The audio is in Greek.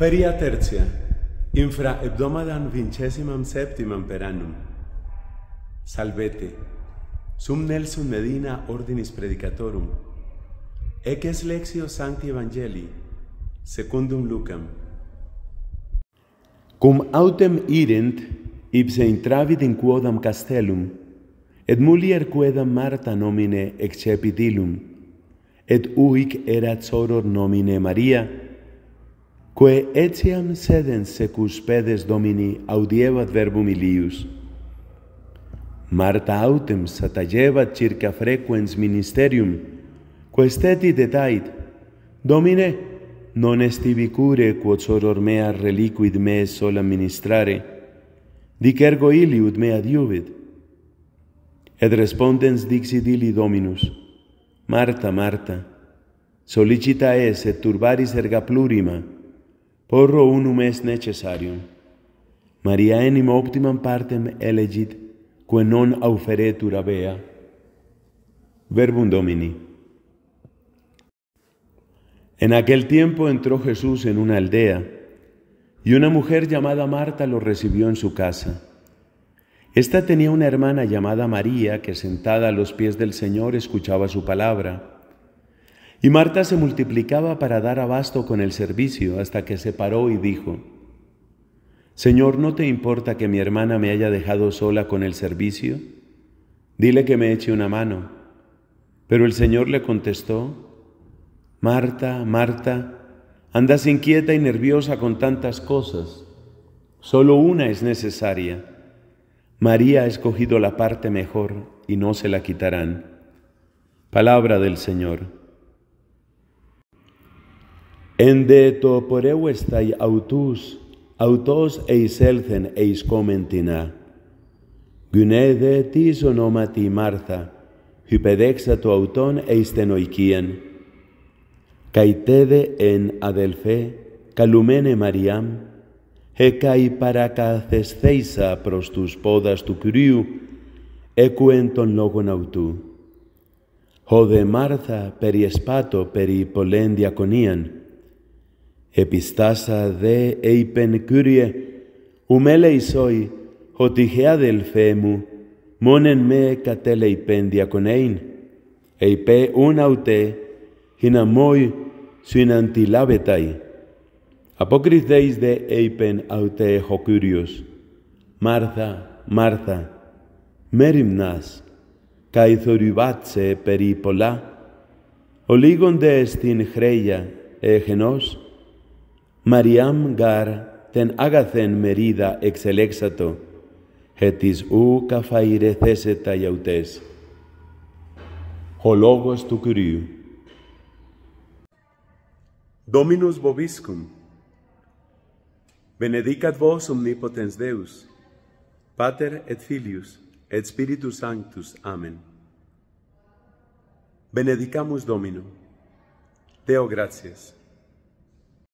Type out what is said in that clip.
Feria tertia, infra hebdomadam vincesimam septimam per annum. Salvete, sum Nelson Medina ordinis predicatorum. Ec lexio sancti evangelii, secundum lucam. Cum autem irent, ipse intravit in quodam castellum, et mulier quedam Marta nomine excepit et uic erat soror nomine Maria, et quae etiam sedens secus pedes domini audiebat verbum ilius. Marta autem satallebat circa frequens ministerium, quae stetit et ait, Domine, non est ibi cure quod soror mea reliquid me sola ministrare, dic ergo iliud mea diubit. Et respondens dixit ili Dominus, Marta, Marta, solicita es et turbaris erga plurima, porro unum es necessarium. Maria enim optimam partem elegit, quae non auferetur Verbum Domini. En aquel tiempo entró Jesús en una aldea, y una mujer llamada Marta lo recibió en su casa. Esta tenía una hermana llamada María que sentada a los pies del Señor escuchaba su palabra. Y Marta se multiplicaba para dar abasto con el servicio hasta que se paró y dijo, Señor, ¿no te importa que mi hermana me haya dejado sola con el servicio? Dile que me eche una mano. Pero el Señor le contestó, Marta, Marta, andas inquieta y nerviosa con tantas cosas. Solo una es necesaria. María ha escogido la parte mejor y no se la quitarán. Palabra del Señor. δε το πορεύεσθαι αυτούς, αυτός εισέλθεν εισκόμεν τεινά. Γυνέδε της ονόματι Μάρθα, χυπεδέξα το αυτόν εισθεν οικίαν. τέδε εν αδελφέ, καλουμένε Μαριάμ, εκαί παρακαθεσθέισα προς τους πόδας του Κυρίου, έκουεν τον λόγον αυτού. Όδε Μάρθα περιεσπάτω περί πολλέν διακονίαν, Επιστάσα δε εϊπεν Κύριε, ουμέν ότι χε αδελφέ μου, μόνεν με κατέλεϊπεν διακονέιν, εϊπέ ούν ούτε, χινα μόι συναντιλάβεταϊ. Αποκριθείς δε εϊπεν αυτέ ο Κύριος, Μάρθα, Μάρθα, μέριμνας, καί θορυβάτσε περί πολλά, ολίγονται στην χρέια έχενος, Μαριάμ γάρ τεν αγαθέν μερίδα εξελέξατο, ετις ου καφαϊρεθέσε τα γιαουτές. Ο Λόγος του Κυρίου. Δόμινος Βοβίσκουμ, βενεδίκατ Βόσ ομνίποτενς Πάτερ ετ Φίλιους, ετ Άμεν. Βενεδικάμους Δόμινο, Δεο Γράτσιες.